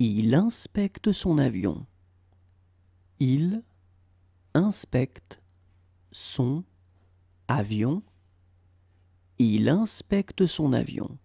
Il inspecte son avion. Il inspecte son avion. Il inspecte son avion.